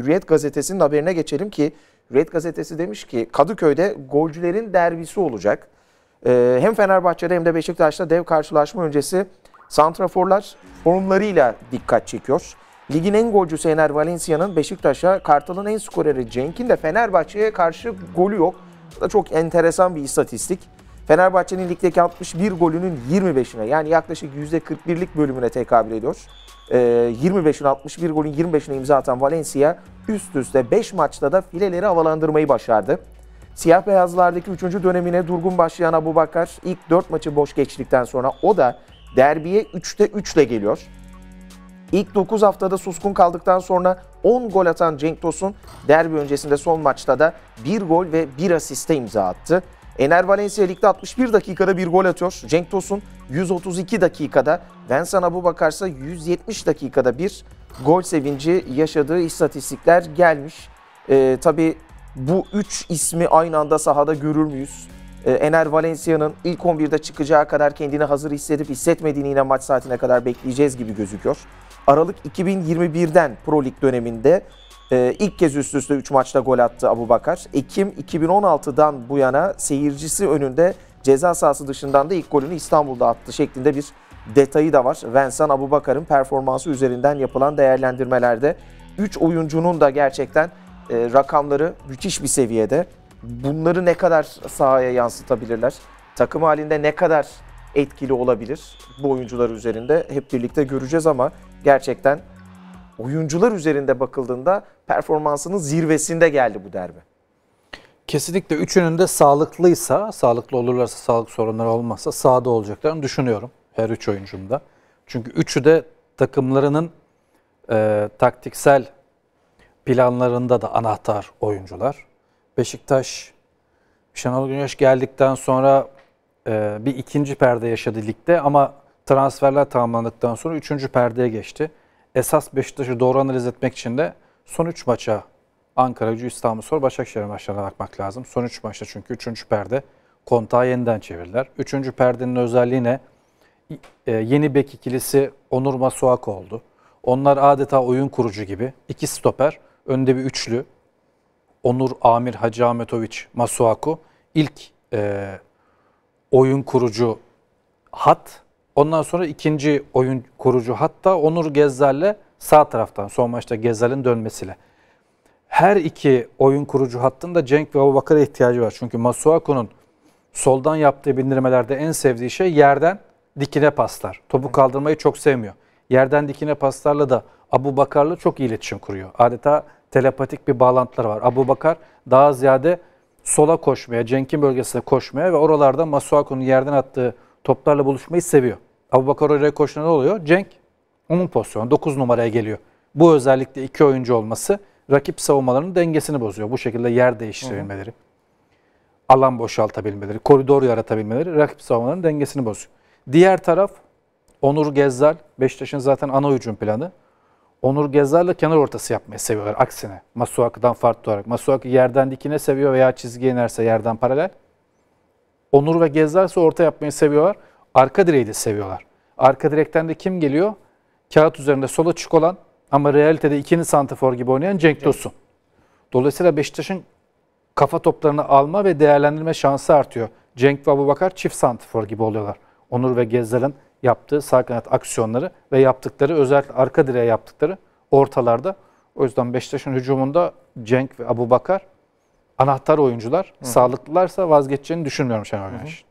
Hürriyet gazetesinin haberine geçelim ki Hürriyet gazetesi demiş ki Kadıköy'de golcülerin derbisi olacak. Ee, hem Fenerbahçe'de hem de Beşiktaş'ta dev karşılaşma öncesi santraforlar formlarıyla dikkat çekiyor. Ligin en golcüsü Ener Valencia'nın Beşiktaş'a, Kartal'ın en skoreri Cenk'in de Fenerbahçe'ye karşı golü yok. Bu da çok enteresan bir istatistik. Fenerbahçe'nin ligdeki 61 golünün 25'ine yani yaklaşık %41'lik bölümüne tekabül ediyor. E, 25'in 61 golün 25'ine imza atan Valencia üst üste 5 maçta da fileleri havalandırmayı başardı. Siyah beyazlardaki 3. dönemine durgun başlayan Abu Bakar ilk 4 maçı boş geçtikten sonra o da derbiye 3'te 3 ile geliyor. İlk 9 haftada suskun kaldıktan sonra 10 gol atan Cenk Tosun derbi öncesinde son maçta da 1 gol ve 1 asiste imza attı. Ener Valencia ligde 61 dakikada bir gol atıyor. Cenk Tosun 132 dakikada. Vincent Abubakar ise 170 dakikada bir gol sevinci yaşadığı istatistikler gelmiş. Ee, tabii bu üç ismi aynı anda sahada görür müyüz? Ee, Ener Valencia'nın ilk 11'de çıkacağı kadar kendini hazır hissedip hissetmediğini yine maç saatine kadar bekleyeceğiz gibi gözüküyor. Aralık 2021'den Pro Lig döneminde ee, ilk kez üst üste 3 maçta gol attı Abu Bakar. Ekim 2016'dan bu yana seyircisi önünde ceza sahası dışından da ilk golünü İstanbul'da attı şeklinde bir detayı da var. Vensan Abu Bakar'ın performansı üzerinden yapılan değerlendirmelerde 3 oyuncunun da gerçekten e, rakamları müthiş bir seviyede. Bunları ne kadar sahaya yansıtabilirler? Takım halinde ne kadar etkili olabilir bu oyuncular üzerinde hep birlikte göreceğiz ama gerçekten oyuncular üzerinde bakıldığında performansının zirvesinde geldi bu derbi. Kesinlikle üçünün de sağlıklıysa, sağlıklı olurlarsa, sağlık sorunları olmazsa sahada olacaklarını düşünüyorum her üç oyuncumda. Çünkü üçü de takımlarının e, taktiksel planlarında da anahtar oyuncular. Beşiktaş, Şenol Güneş geldikten sonra e, bir ikinci perde yaşadı ligde ama transferler tamamlandıktan sonra üçüncü perdeye geçti esas Beşiktaş'ı doğru analiz etmek için de son 3 maça Ankara gücü, İstanbul Spor, Başakşehir maçlarına bakmak lazım. Son 3 maçta çünkü 3. perde kontağı yeniden çevirdiler. 3. perdenin özelliği ne? E, yeni bek ikilisi Onur Masuak oldu. Onlar adeta oyun kurucu gibi. İki stoper, önde bir üçlü. Onur Amir Hacı Ahmetoviç Masuaku ilk e, oyun kurucu hat Ondan sonra ikinci oyun kurucu hatta Onur Gezzal'le sağ taraftan son maçta Gezzal'in dönmesiyle. Her iki oyun kurucu hattında Cenk ve Abubakar'a ihtiyacı var. Çünkü Masuaku'nun soldan yaptığı bindirmelerde en sevdiği şey yerden dikine paslar. Topu kaldırmayı çok sevmiyor. Yerden dikine paslarla da Abu Bakar'la çok iyi iletişim kuruyor. Adeta telepatik bir bağlantılar var. Abu Bakar daha ziyade sola koşmaya, Cenk'in bölgesine koşmaya ve oralarda Masuaku'nun yerden attığı toplarla buluşmayı seviyor. Abubakar Bakar oraya koşuna ne oluyor? Cenk onun pozisyonu 9 numaraya geliyor. Bu özellikle iki oyuncu olması rakip savunmalarının dengesini bozuyor. Bu şekilde yer değiştirebilmeleri, hı hı. alan boşaltabilmeleri, koridor yaratabilmeleri rakip savunmalarının dengesini bozuyor. Diğer taraf Onur Gezzal, Beşiktaş'ın zaten ana hücum planı. Onur Gezzal'la kenar ortası yapmayı seviyorlar aksine. Masuaki'dan farklı olarak. Masuaki yerden dikine seviyor veya çizgiye inerse yerden paralel. Onur ve Gezzal ise orta yapmayı seviyorlar. Arka direği de seviyorlar. Arka direkten de kim geliyor? Kağıt üzerinde sola çık olan ama realitede ikinci santifor gibi oynayan Cenk Tosun. Dolayısıyla Beşiktaş'ın kafa toplarını alma ve değerlendirme şansı artıyor. Cenk ve Abubakar çift santifor gibi oluyorlar. Onur ve Gezler'in yaptığı sağ kanat aksiyonları ve yaptıkları özellikle arka direğe yaptıkları ortalarda. O yüzden Beşiktaş'ın hücumunda Cenk ve Abubakar anahtar oyuncular. Hı. Sağlıklılarsa vazgeçeceğini düşünmüyorum Şenol Güneş.